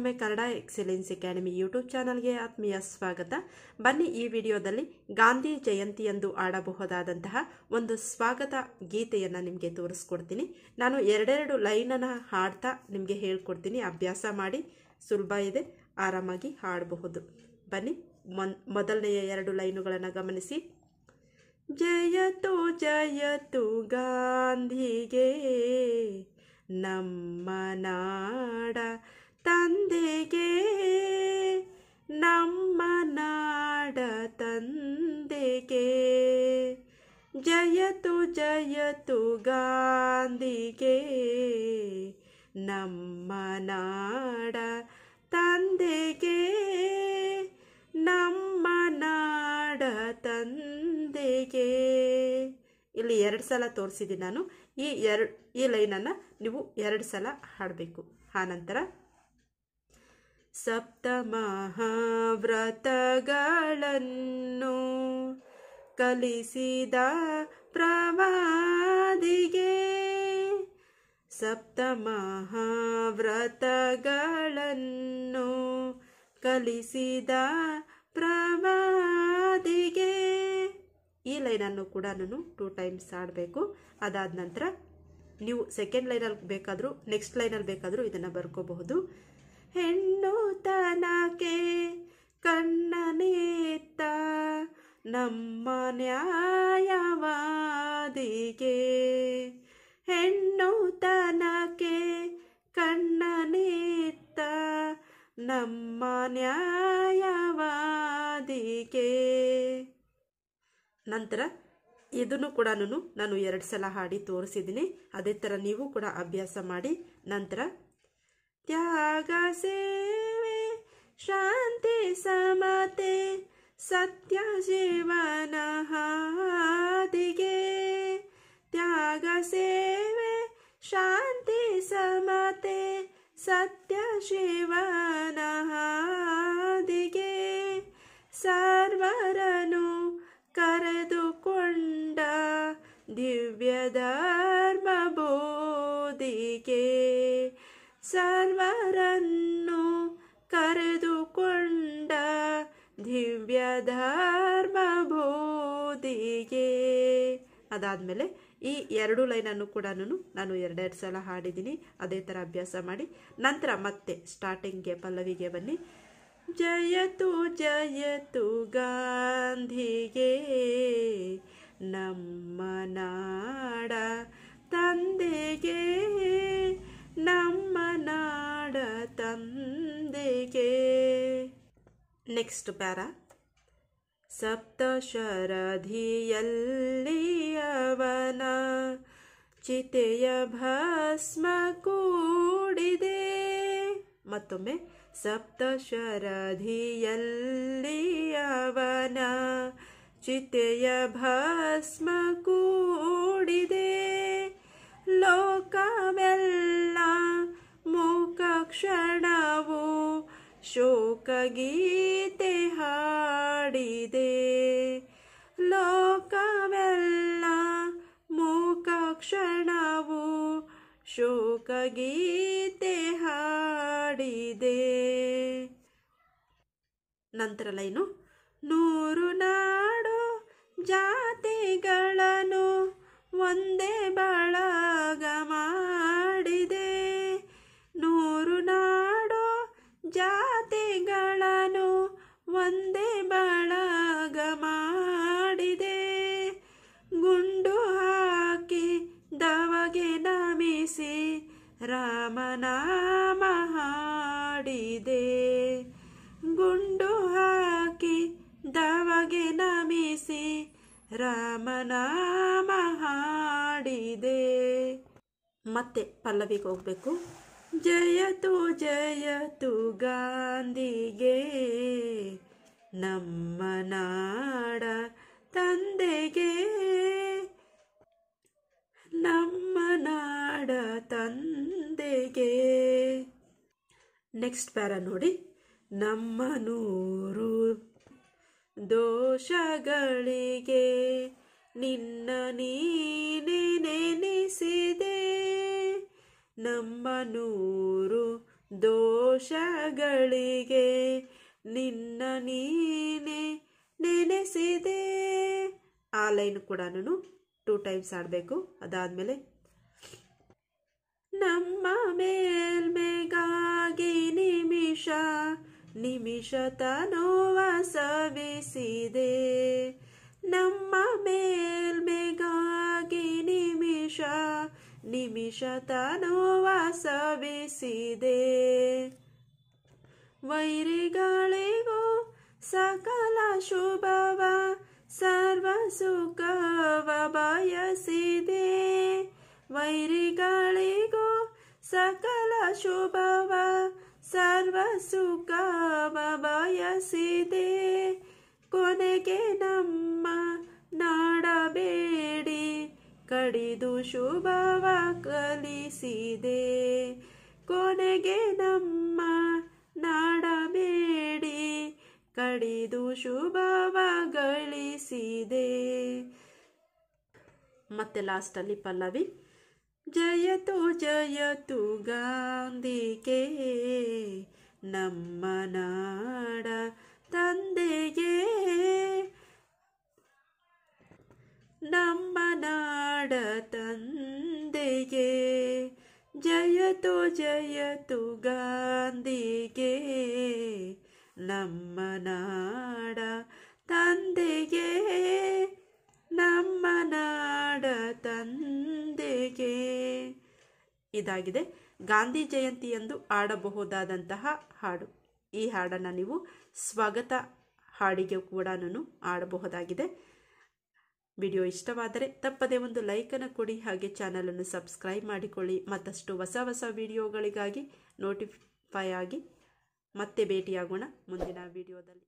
ಮತ್ತೊಮ್ಮೆ Kannada excellence academy YouTube ಚಾನಲ್ಗೆ ಆತ್ಮೀಯ ಸ್ವಾಗತ ಬನ್ನಿ ಈ ವಿಡಿಯೋದಲ್ಲಿ ಗಾಂಧಿ ಎಂದು ಆಡಬಹುದಾದಂತಹ ಒಂದು ಸ್ವಾಗತ ಗೀತೆಯನ್ನು ನಿಮಗೆ ತೋರಿಸ್ಕೊಡ್ತೀನಿ ನಾನು ಎರಡೆರಡು ಲೈನನ್ನು ಹಾಡ್ತಾ ನಿಮಗೆ ಹೇಳ್ಕೊಡ್ತೀನಿ ಅಭ್ಯಾಸ ಮಾಡಿ ಸುಲಭ ಇದೆ ಆರಾಮಾಗಿ ಹಾಡಬಹುದು ಬನ್ನಿ ಮೊದಲನೆಯ ಎರಡು ಲೈನುಗಳನ್ನು ಗಮನಿಸಿ ಜಯತು ಜಯತು ಗಾಂಧಿಗೆ ನಮ್ಮ ನಾಡ ತಂದೆಗೆ ನಮ್ಮ ನಾಡ ತಂದೆಗೆ ಜಯತು ಜಯತು ಗಾಂಧಿಗೆ ನಮ್ಮ ನಾಡ ತಂದೆಗೆ ನಮ್ಮ ನಾಡ ತಂದೆಗೆ ಇಲ್ಲಿ ಎರಡು ಸಲ ತೋರಿಸಿದ್ದೀನಿ ನಾನು ಈ ಎರಡು ಈ ಲೈನನ್ನು ನೀವು ಎರಡು ಸಲ ಹಾಡಬೇಕು ಆನಂತರ ಸಪ್ತಮಹಾವ್ರತಗಳನ್ನು ಕಲಿಸಿದ ಪ್ರವಾದಿಗೆ ವ್ರತಗಳನ್ನು ಕಲಿಸಿದ ಪ್ರವಾದಿಗೆ ಈ ಲೈನನ್ನು ಕೂಡ ನಾನು ಟೂ ಟೈಮ್ಸ್ ಆಡಬೇಕು ಅದಾದ ನಂತರ ನೀವು ಸೆಕೆಂಡ್ ಲೈನಲ್ಲಿ ಬೇಕಾದರೂ ನೆಕ್ಸ್ಟ್ ಲೈನಲ್ಲಿ ಬೇಕಾದರೂ ಇದನ್ನು ಬರ್ಕೋಬಹುದು ಹೆಣ್ಣು ತನಕೆ ಕಣ್ಣನೇತ್ತ ನಮ್ಮ ನ್ಯಾಯವಾದಿಗೆ ಹೆಣ್ಣು ತನಕೆ ಕಣ್ಣನೇತ್ತ ನಮ್ಮ ನ್ಯಾಯವಾದಿಗೆ ನಂತರ ಇದನ್ನು ಕೂಡ ನಾನು ಎರಡು ಸಲ ಹಾಡಿ ತೋರಿಸಿದ್ದೀನಿ ಅದೇ ಥರ ನೀವು ಕೂಡ ಅಭ್ಯಾಸ ಮಾಡಿ ನಂತರ त्यागसेवे सत्यजीवनः दिगे त्यागसेवे शान्ति समते दिगे सर्वरनु करदुकुण्ड दिव्यधर्वबोदिगे ಸರ್ವರನ್ನು ಕರೆದುಕೊಂಡ ದಿವ್ಯ ಧರ್ಮ ಬೋಧಿಗೆ ಅದಾದಮೇಲೆ ಈ ಎರಡು ಲೈನನ್ನು ಕೂಡ ನಾನು ಎರಡೆರಡು ಸಲ ಹಾಡಿದ್ದೀನಿ ಅದೇ ಥರ ಅಭ್ಯಾಸ ಮಾಡಿ ನಂತರ ಮತ್ತೆ ಸ್ಟಾರ್ಟಿಂಗ್ಗೆ ಪಲ್ಲವಿಗೆ ಬನ್ನಿ ಜಯತು ಜಯತು ಗಾಂಧಿಗೆ ನೆಕ್ಸ್ಟ್ ಪ್ಯಾರ ಅವನ ಚಿತೆಯ ಭಸ್ಮ ಕೂಡಿದೆ ಮತ್ತೊಮ್ಮೆ ಅವನ ಚಿತೆಯ ಭಸ್ಮ ಕೂಡಿದೆ ಲೋಕವೆಲ್ಲ ಮೂಕ ಕ್ಷಣವು ಶೋಕಗೀತೆ ಹಾಡಿದೆ ಲೋಕವೆಲ್ಲ ಮೂಕ ಕ್ಷಣವು ಶೋಕಗೀತೆ ಹಾಡಿದೆ ನಂತರ ಲೈನು ನೂರು ನಾಡು ಜಾತಿಗಳನ್ನು ಒಂದೇ ಬಳಗ ಮಾಡಿದೆ ನೂರು ನಾಡು ಜಾ ತಂದೆ ಬಳಗ ಮಾಡಿದೆ ಗುಂಡು ಹಾಕಿ ದವಗೆ ನಮಿಸಿ ರಾಮನ ಹಾಡಿದೆ ಗುಂಡು ಹಾಕಿ ದವಗೆ ನಮಿಸಿ ರಾಮನಾಮ ಹಾಡಿದೆ ಮತ್ತೆ ಪಲ್ಲವಿಗೆ ಹೋಗ್ಬೇಕು ಜಯತು ಜಯತು ಗಾಂಧಿಗೆ ನಮ್ಮ ನಾಡ ತಂದೆಗೆ ನಮ್ಮ ನಾಡ ತಂದೆಗೆ ನೆಕ್ಸ್ಟ್ ಪ್ಯಾರ ನೋಡಿ ನಮ್ಮ ನೂರು ದೋಷಗಳಿಗೆ ನಿನ್ನ ನೀನೆ ನೆನೆಸಿದೆ ನಮ್ಮ ನೂರು ದೋಷಗಳಿಗೆ ನಿನ್ನ ನೀನೆ ನೆನೆಸಿದೆ ಆ ಲೈನ್ ಕೂಡ ಟೂ ಟೈಮ್ಸ್ ಆಡಬೇಕು ಅದಾದ್ಮೇಲೆ ನಮ್ಮ ಮೇಲ್ಮೆಗಾಗಿ ನಿಮಿಷ ನಿಮಿಷ ತನೋವ ಸವಿಸಿದೆ ನಮ್ಮ ಮೇಲ್ಮೆಗಾಗಿ ನಿಮಿಷ ನಿಮಿಷ ತನೋ ಸವಿಸಿದೆ ವೈರಿಗಳಿಗೂ ಸಕಲ ಶುಭವ ಸರ್ವ ಸುಖವ ಬಯಸಿದೆ ವೈರಿಗಳಿಗೂ ಸಕಲ ಶುಭವ ಸರ್ವ ಸುಖವ ಬಯಸಿದೆ ಕೊನೆಗೆ ನಮ್ಮ ನಾಡಬೇಡಿ ಕಡಿದು ಶುಭವ ಕಲಿಸಿದೆ ಕೊನೆಗೆ ನಮ್ಮ ಇದು ಶುಭವ ಗಳಿಸಿದೆ ಮತ್ತೆ ಲಾಸ್ಟಲ್ಲಿ ಪಲ್ಲವಿ ಜಯತು ಜಯತು ಗಾಂಧಿಕೆ ನಮ್ಮ ನಾಡ ನಮ್ಮ ನಾಡ ತಂದೆಗೆ ನಮ್ಮ ನಾಡ ತಂದೆಗೆ ಇದಾಗಿದೆ ಗಾಂಧಿ ಎಂದು ಆಡಬಹುದಾದಂತಹ ಹಾಡು ಈ ಹಾಡನ್ನು ನೀವು ಸ್ವಾಗತ ಹಾಡಿಗೆ ಕೂಡ ನಾನು ಆಡಬಹುದಾಗಿದೆ ವಿಡಿಯೋ ಇಷ್ಟವಾದರೆ ತಪ್ಪದೇ ಒಂದು ಲೈಕನ್ನು ಕೊಡಿ ಹಾಗೆ ಚಾನಲನ್ನು ಸಬ್ಸ್ಕ್ರೈಬ್ ಮಾಡಿಕೊಳ್ಳಿ ಮತ್ತಷ್ಟು ಹೊಸ ಹೊಸ ವಿಡಿಯೋಗಳಿಗಾಗಿ ನೋಟಿಫೈ ಆಗಿ ಮತ್ತೆ ಭೇಟಿಯಾಗೋಣ ಮುಂದಿನ ವಿಡಿಯೋದಲ್ಲಿ